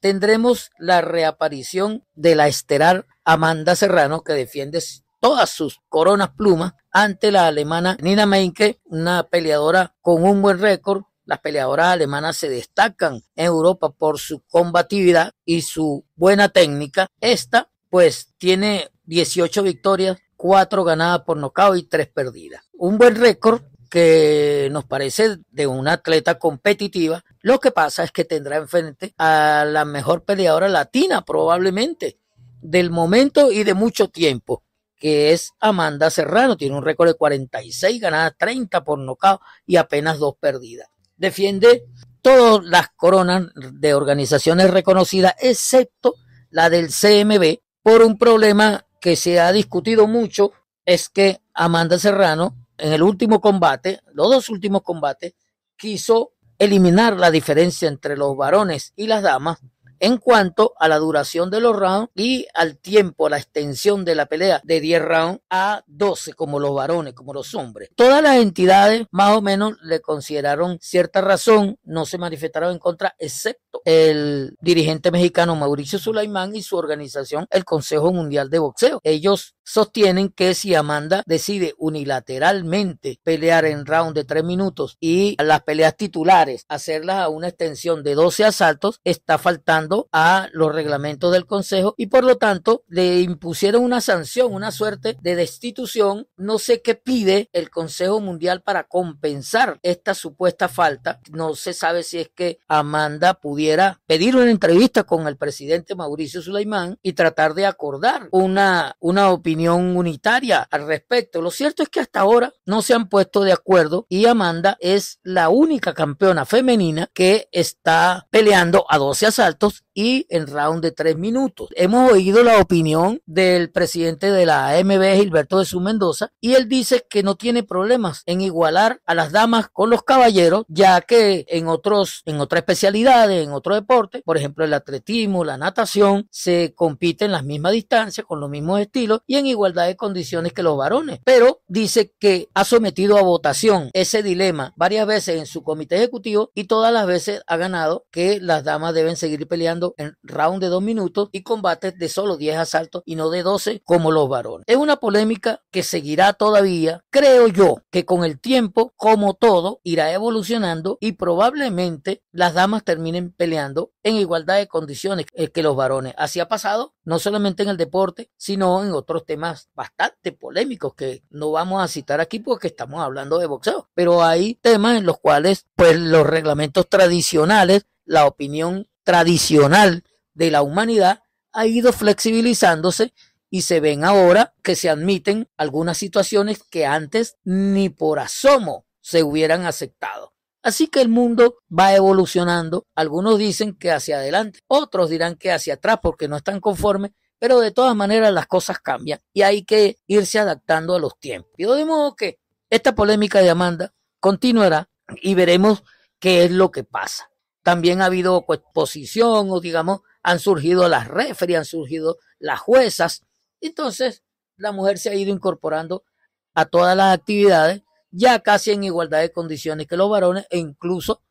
tendremos la reaparición de la esterar Amanda Serrano, que defiende todas sus coronas plumas ante la alemana Nina Meinke, una peleadora con un buen récord. Las peleadoras alemanas se destacan en Europa por su combatividad y su buena técnica. Esta, pues, tiene 18 victorias, 4 ganadas por nocaut y 3 perdidas. Un buen récord que nos parece de una atleta competitiva. Lo que pasa es que tendrá enfrente a la mejor peleadora latina probablemente del momento y de mucho tiempo, que es Amanda Serrano. Tiene un récord de 46 ganadas, 30 por nocao y apenas dos perdidas. Defiende todas las coronas de organizaciones reconocidas, excepto la del CMB, por un problema que se ha discutido mucho, es que Amanda Serrano en el último combate, los dos últimos combates, quiso eliminar la diferencia entre los varones y las damas en cuanto a la duración de los rounds y al tiempo, a la extensión de la pelea de 10 rounds a 12, como los varones, como los hombres. Todas las entidades más o menos le consideraron cierta razón, no se manifestaron en contra, excepto el dirigente mexicano Mauricio Sulaimán y su organización, el Consejo Mundial de Boxeo. Ellos sostienen que si Amanda decide unilateralmente pelear en round de tres minutos y las peleas titulares hacerlas a una extensión de 12 asaltos, está faltando a los reglamentos del Consejo y por lo tanto le impusieron una sanción, una suerte de destitución. No sé qué pide el Consejo Mundial para compensar esta supuesta falta. No se sabe si es que Amanda pudiera pedir una entrevista con el presidente Mauricio Sulaimán y tratar de acordar una, una opinión unitaria al respecto. Lo cierto es que hasta ahora no se han puesto de acuerdo y Amanda es la única campeona femenina que está peleando a 12 asaltos y en round de tres minutos. Hemos oído la opinión del presidente de la AMB, Gilberto su Mendoza, y él dice que no tiene problemas en igualar a las damas con los caballeros, ya que en otros, en otras especialidades, en otro deporte, por ejemplo el atletismo, la natación, se compite en las mismas distancias, con los mismos estilos y en igualdad de condiciones que los varones. Pero dice que ha sometido a votación ese dilema varias veces en su comité ejecutivo y todas las veces ha ganado que las damas deben seguir peleando en round de dos minutos y combates de solo 10 asaltos y no de 12 como los varones. Es una polémica que seguirá todavía. Creo yo que con el tiempo, como todo, irá evolucionando y probablemente las damas terminen peleando en igualdad de condiciones que eh, los varones. Así ha pasado no solamente en el deporte, sino en otros temas bastante polémicos que no vamos a citar aquí porque estamos hablando de boxeo, pero hay temas en los cuales pues los reglamentos tradicionales, la opinión tradicional de la humanidad ha ido flexibilizándose y se ven ahora que se admiten algunas situaciones que antes ni por asomo se hubieran aceptado. Así que el mundo va evolucionando. Algunos dicen que hacia adelante, otros dirán que hacia atrás porque no están conformes, pero de todas maneras las cosas cambian y hay que irse adaptando a los tiempos. Y de modo que esta polémica de Amanda continuará y veremos qué es lo que pasa. También ha habido exposición o digamos, han surgido las referees, han surgido las juezas. Entonces, la mujer se ha ido incorporando a todas las actividades ya casi en igualdad de condiciones que los varones e incluso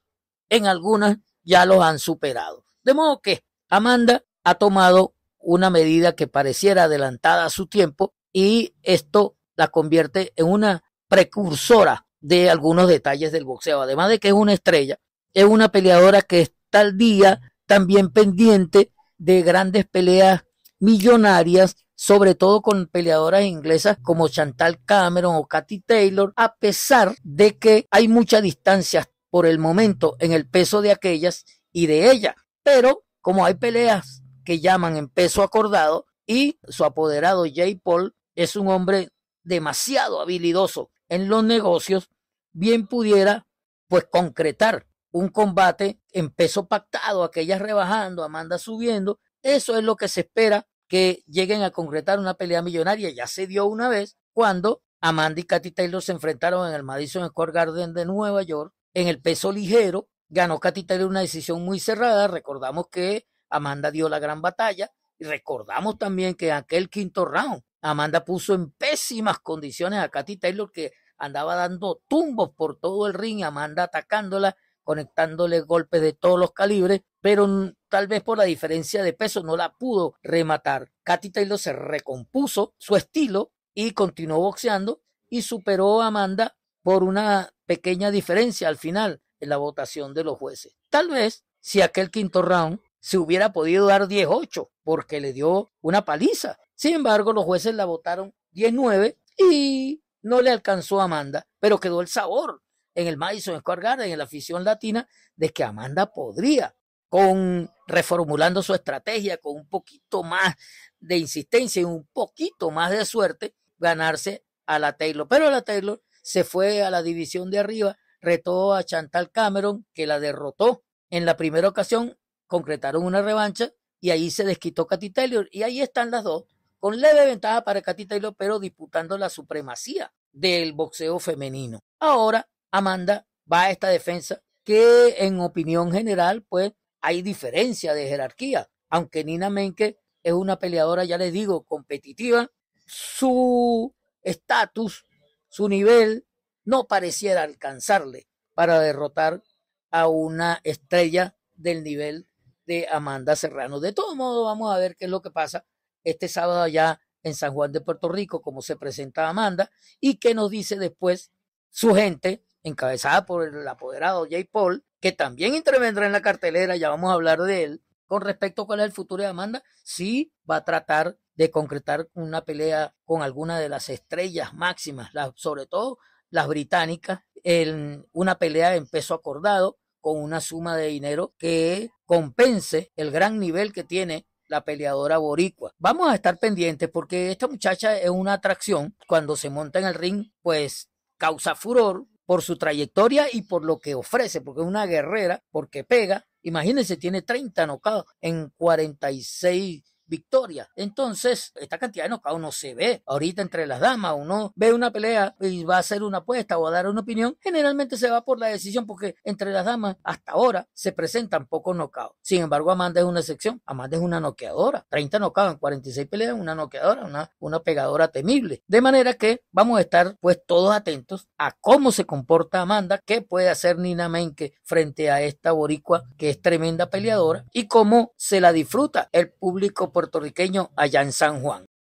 en algunas ya los han superado. De modo que Amanda ha tomado una medida que pareciera adelantada a su tiempo y esto la convierte en una precursora de algunos detalles del boxeo. Además de que es una estrella, es una peleadora que está al día también pendiente de grandes peleas millonarias sobre todo con peleadoras inglesas como Chantal Cameron o Katy Taylor, a pesar de que hay mucha distancia por el momento en el peso de aquellas y de ella. Pero como hay peleas que llaman en peso acordado y su apoderado Jay Paul es un hombre demasiado habilidoso en los negocios, bien pudiera pues concretar un combate en peso pactado, aquellas rebajando, Amanda subiendo. Eso es lo que se espera que lleguen a concretar una pelea millonaria. Ya se dio una vez cuando Amanda y Katy Taylor se enfrentaron en el Madison Square Garden de Nueva York en el peso ligero. Ganó Katy Taylor una decisión muy cerrada. Recordamos que Amanda dio la gran batalla y recordamos también que en aquel quinto round Amanda puso en pésimas condiciones a Katy Taylor que andaba dando tumbos por todo el ring, Amanda atacándola, conectándole golpes de todos los calibres, pero tal vez por la diferencia de peso, no la pudo rematar. Katy Taylor se recompuso su estilo y continuó boxeando y superó a Amanda por una pequeña diferencia al final en la votación de los jueces. Tal vez si aquel quinto round se hubiera podido dar 10-8 porque le dio una paliza. Sin embargo, los jueces la votaron 10-9 y no le alcanzó a Amanda, pero quedó el sabor en el Madison Square Garden, en la afición latina, de que Amanda podría con reformulando su estrategia con un poquito más de insistencia y un poquito más de suerte, ganarse a la Taylor. Pero la Taylor se fue a la división de arriba, retó a Chantal Cameron, que la derrotó en la primera ocasión, concretaron una revancha y ahí se desquitó Katy Taylor. Y ahí están las dos, con leve ventaja para Katy Taylor, pero disputando la supremacía del boxeo femenino. Ahora Amanda va a esta defensa que en opinión general, pues hay diferencia de jerarquía, aunque Nina Menke es una peleadora, ya les digo, competitiva, su estatus, su nivel, no pareciera alcanzarle para derrotar a una estrella del nivel de Amanda Serrano. De todo modo, vamos a ver qué es lo que pasa este sábado allá en San Juan de Puerto Rico, cómo se presenta Amanda y qué nos dice después su gente, encabezada por el apoderado Jay Paul, que también intervendrá en la cartelera, ya vamos a hablar de él, con respecto a cuál es el futuro de Amanda, sí va a tratar de concretar una pelea con alguna de las estrellas máximas, sobre todo las británicas, en una pelea en peso acordado con una suma de dinero que compense el gran nivel que tiene la peleadora boricua. Vamos a estar pendientes porque esta muchacha es una atracción. Cuando se monta en el ring, pues causa furor, por su trayectoria y por lo que ofrece, porque es una guerrera, porque pega. Imagínense, tiene 30 nocados en 46 victoria, Entonces, esta cantidad de nocaos no se ve. Ahorita entre las damas uno ve una pelea y va a hacer una apuesta o a dar una opinión, generalmente se va por la decisión porque entre las damas hasta ahora se presentan pocos nocaos. Sin embargo, Amanda es una excepción. Amanda es una noqueadora. 30 nocaos en 46 peleas, una noqueadora, una, una pegadora temible. De manera que vamos a estar pues todos atentos a cómo se comporta Amanda, qué puede hacer Nina Menke frente a esta boricua que es tremenda peleadora y cómo se la disfruta el público puertorriqueño allá en San Juan.